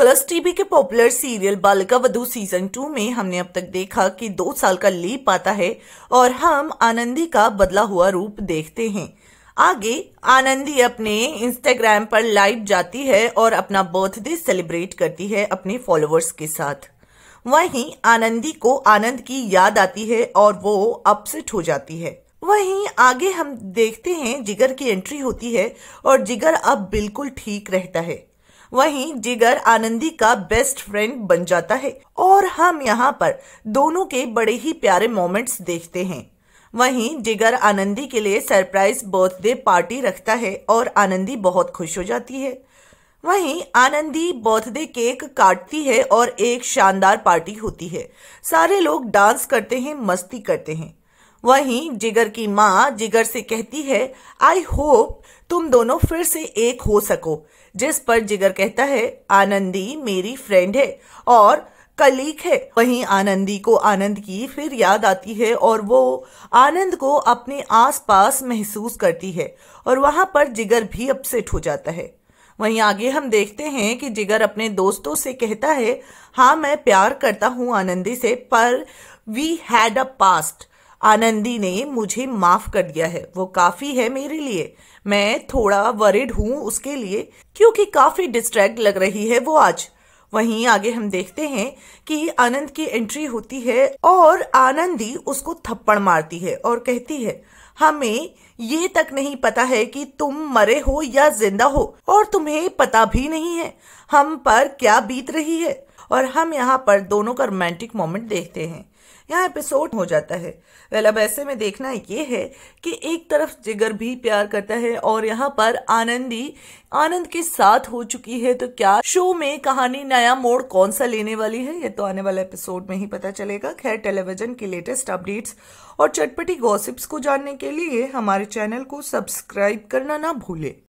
colours TV के popular serial Balika Vadhu season two में हमने अब तक देखा कि दो साल का लीप आता है और हम आनंदी का बदला हुआ रूप देखते हैं आगे आनंदी अपने इंस्टाग्राम पर लाइव जाती है और अपना बर्थडे सेलिब्रेट करती है अपने फॉलोअर्स के साथ वहीं आनंदी को आनंद की याद आती है और वो अपसेट हो जाती है वहीं आगे हम देखते हैं जिगर की एंट्री होती है और जिगर अब बिल्कुल ठीक रहता है वहीं जिगर आनंदी का बेस्ट फ्रेंड बन जाता है और हम यहाँ पर दोनों के बड़े ही प्यारे मोमेंट्स देखते हैं वहीं जिगर आनंदी के लिए सरप्राइज बर्थडे पार्टी रखता है और आनंदी बहुत खुश हो जाती है वहीं आनंदी बर्थडे केक काटती है और एक शानदार पार्टी होती है सारे लोग डांस करते हैं मस्ती करते हैं वहीं जिगर की माँ जिगर से कहती है आई होप तुम दोनों फिर से एक हो सको जिस पर जिगर कहता है आनंदी मेरी फ्रेंड है और कलीक है वहीं आनंदी को आनंद की फिर याद आती है और वो आनंद को अपने आसपास महसूस करती है और वहां पर जिगर भी अपसेट हो जाता है वहीं आगे हम देखते हैं कि जिगर अपने दोस्तों से कहता है हाँ मैं प्यार करता हूँ आनंदी से पर we had a past Anandi ने मुझे माफ कर दिया है वो काफी है मेरे लिए मैं थोड़ा वरिड हूँ उसके लिए क्योंकि काफी डिस्ट्रैक्ट लग रही है वो आज वहीं आगे हम देखते हैं कि आनंद की एंट्री होती है और आनंदी उसको थप्पड़ मारती है और कहती है हमें ये तक नहीं पता है कि तुम मरे हो या जिंदा हो और तुम्हें पता भी नहीं है हम पर क्या बीत रही है और हम यहाँ पर दोनों का रोमांटिक मोमेंट देखते हैं यहाँ एपिसोड हो जाता है वेल अब ऐसे में देखना ये है कि एक तरफ जिगर भी प्यार करता है और यहाँ पर आनंदी आनंद के साथ हो चुकी है तो क्या शो में कहानी नया मोड़ कौन सा लेने वाली है ये तो आने वाले एपिसोड में ही पता चलेगा खैर टेलीविजन की लेटेस्ट अपडेट्स और चटपटी गॉसिप्स को जानने के लिए हमारे चैनल को सब्सक्राइब करना ना भूले